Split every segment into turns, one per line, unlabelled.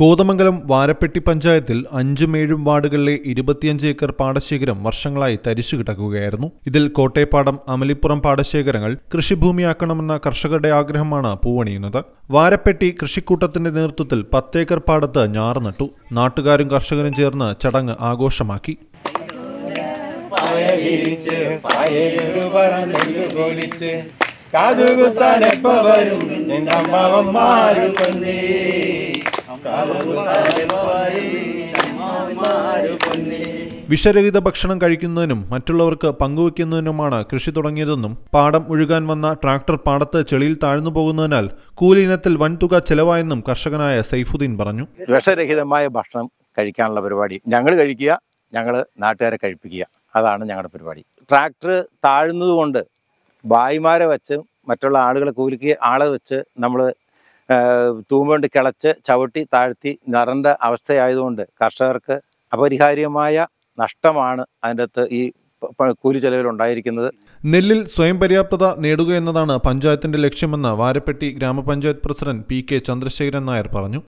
കോതമംഗലം വാരപ്പെട്ടി പഞ്ചായത്തിൽ അഞ്ചും ഏഴും വാർഡുകളിലെ ഇരുപത്തിയഞ്ച് ഏക്കർ പാടശേഖരം വർഷങ്ങളായി തരിച്ചു കിടക്കുകയായിരുന്നു ഇതിൽ കോട്ടയപ്പാടം അമലിപ്പുറം പാടശേഖരങ്ങൾ കൃഷിഭൂമിയാക്കണമെന്ന കർഷകരുടെ ആഗ്രഹമാണ് പൂവണിയുന്നത് വാരപ്പെട്ടി കൃഷിക്കൂട്ടത്തിന്റെ നേതൃത്വത്തിൽ പത്തേക്കർ പാടത്ത് ഞാറ് നട്ടു നാട്ടുകാരും കർഷകരും ചേർന്ന് ചടങ്ങ് ആഘോഷമാക്കി വിഷരഹിത ഭക്ഷണം കഴിക്കുന്നതിനും മറ്റുള്ളവർക്ക് പങ്കുവയ്ക്കുന്നതിനുമാണ് കൃഷി തുടങ്ങിയതെന്നും പാടം ഒഴുകാൻ വന്ന ട്രാക്ടർ പാടത്ത് ചെളിയിൽ താഴ്ന്നു പോകുന്നതിനാൽ കൂലിയിനത്തിൽ വൻതുക ചെലവായെന്നും കർഷകനായ സൈഫുദ്ദീൻ പറഞ്ഞു
വിഷരഹിതമായ ഭക്ഷണം കഴിക്കാനുള്ള പരിപാടി ഞങ്ങൾ കഴിക്കുക ഞങ്ങൾ നാട്ടുകാരെ കഴിപ്പിക്കുക അതാണ് ഞങ്ങളുടെ പരിപാടി ട്രാക്ടർ താഴ്ന്നതുകൊണ്ട് ഭായിമാരെ വെച്ച് മറ്റുള്ള ആളുകളെ കൂലിക്ക് ആളെ വെച്ച് നമ്മൾ തൂമ്പുകൊണ്ട് കിളച്ച് ചവിട്ടി താഴ്ത്തി നിറണ്ട അവസ്ഥയായതുകൊണ്ട് കർഷകർക്ക് അപരിഹാര്യമായ നഷ്ടമാണ് അതിൻ്റെ അകത്ത് ഈ കൂലി ചെലവിലുണ്ടായിരിക്കുന്നത്
നെല്ലിൽ സ്വയം പര്യാപ്തത നേടുക എന്നതാണ് പഞ്ചായത്തിന്റെ ലക്ഷ്യമെന്ന് വാരപ്പെട്ടി ഗ്രാമപഞ്ചായത്ത് president P K Chandrasekharan Nair പറഞ്ഞു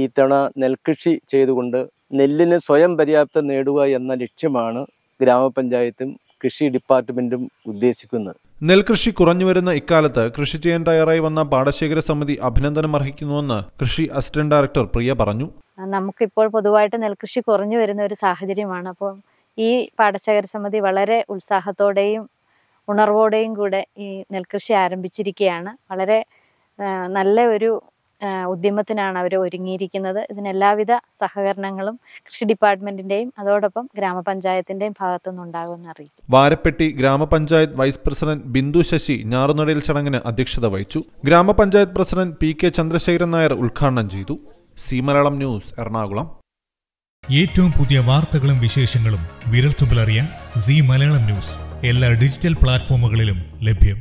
ഈ തവണ നെൽകൃഷി ചെയ്തുകൊണ്ട് നെല്ലിന് സ്വയം പര്യാപ്തത നേടുക എന്ന ലക്ഷ്യമാണ് ഗ്രാമപഞ്ചായത്തും കൃഷി ഡിപ്പാർട്ട്മെന്റും ഉദ്ദേശിക്കുന്നത്
നെൽകൃഷി കുറഞ്ഞുവരുന്ന ഇക്കാലത്ത് കൃഷി ചെയ്യാൻ തയ്യാറായി വന്ന പാടശേഖര സമിതി അഭിനന്ദനം അർഹിക്കുന്നുവെന്ന് കൃഷി അസിസ്റ്റന്റ് ഡയറക്ടർ പ്രിയ പറഞ്ഞു
നമുക്കിപ്പോൾ പൊതുവായിട്ട് നെൽകൃഷി കുറഞ്ഞു വരുന്ന ഒരു സാഹചര്യമാണ് അപ്പോൾ ഈ പാടശേഖര സമിതി വളരെ ഉത്സാഹത്തോടെയും ഉണർവോടെയും കൂടെ ഈ നെൽകൃഷി ആരംഭിച്ചിരിക്കുകയാണ് വളരെ നല്ല ഒരു ഉദ്യമത്തിനാണ് അവർ ഒരുങ്ങിയിരിക്കുന്നത് ഇതിനെല്ലാവിധ സഹകരണങ്ങളും കൃഷി ഡിപ്പാർട്ട്മെന്റിന്റെയും അതോടൊപ്പം ഗ്രാമപഞ്ചായത്തിന്റെയും ഭാഗത്തുനിന്ന് ഉണ്ടാകുമെന്ന് അറിയിക്കും
വാരപ്പെട്ടി ഗ്രാമപഞ്ചായത്ത് വൈസ് പ്രസിഡന്റ് ബിന്ദു ശശി ഞാറുനടയിൽ ചടങ്ങിന് അധ്യക്ഷത വഹിച്ചു ഗ്രാമപഞ്ചായത്ത് president P K Chandrasekharan Nair ഉദ്ഘാടനം ചെയ്തു സി മലയാളം ന്യൂസ് എറണാകുളം ഏറ്റവും പുതിയ വാർത്തകളും വിശേഷങ്ങളും വിരൽത്തുമ്പിലറിയാൻ സി മലയാളം ന്യൂസ് എല്ലാ ഡിജിറ്റൽ പ്ലാറ്റ്ഫോമുകളിലും ലഭ്യം